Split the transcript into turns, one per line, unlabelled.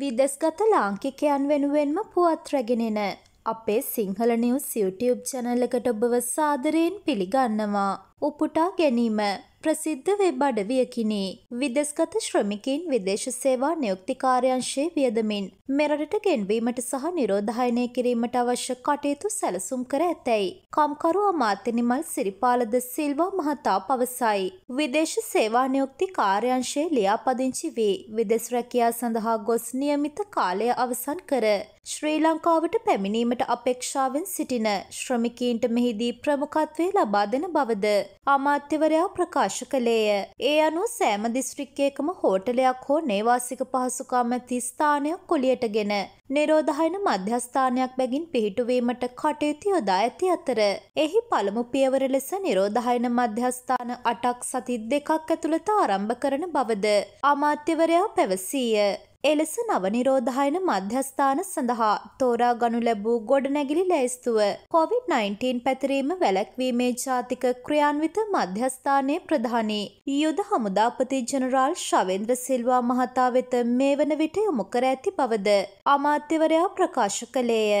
විදෙස්ගත ලාංකිකයන් වෙනුවෙන්ම පුවත් රැගෙනෙන අපේ සිංහල නිවස් YouTube channel එකට ඔබව සාදරයෙන් පිළිගන්නවා. උපුටා ගැනීම ප්‍රසිද්ධ වෙබ් අඩවියකිනි. විදෙස්ගත ශ්‍රමිකින් විදේශ සේවා නියුක්තිකාරයංශයේ වියදමින් මෙරටට ගෙන්වීමට සහ නිරෝධායනය කිරීමට අවශ්‍ය කටයුතු සැලසුම් කර ඇතැයි. කම්කරු අමාත්‍ය නිමල් සිරිපාලද සිල්වා මහතා පවසයි. විදේශ සේවා නියුක්ති කාර්යංශයේ ලියාපදිංචි වී විදෙස් රැකියා සඳහා ගොස් නියමිත කාලය අවසන් කර ශ්‍රී ලංකාවට පැමිණීමට අපේක්ෂාවෙන් සිටින ශ්‍රමිකීන්ට මෙහිදී ප්‍රමුඛත්වය ලබා දෙන බවද අමාත්‍යවරයා ප්‍රකාශ ප්‍රකාශ කළේය. ඒ අනුව සෑම දිස්ත්‍රික්කයකම හෝටලයක් හෝ නේවාසික පහසුකම් ඇති ස්ථානයක් කොලියටගෙන නිරෝධායන මධ්‍යස්ථානයක් බැගින් පිහිටුවීමට කටයුතු යොදා ඇති අතර එහි පළමු පියවර ලෙස නිරෝධායන මධ්‍යස්ථාන අටක් සති දෙකක් ඇතුළත ආරම්භ කරන බවද අමාත්‍යවරයා පැවසීය. එලෙස නවනිරෝධායන මධ්‍යස්ථාන සඳහා තෝරා ගනු ලැබූ ගොඩනැගිලි ලැයිස්තුව කොවිD-19 පැතිරීම වැලැක්වීමේ ජාතික ක්‍රියාන්විත මධ්‍යස්ථානයේ ප්‍රධානී යුද හමුදාපති ජනරාල් ශවෙන්ද්‍ර සිල්වා මහතා වෙත මේ වන විට යොමු කර ඇති බවද අමාත්‍යවරයා ප්‍රකාශ කළේය.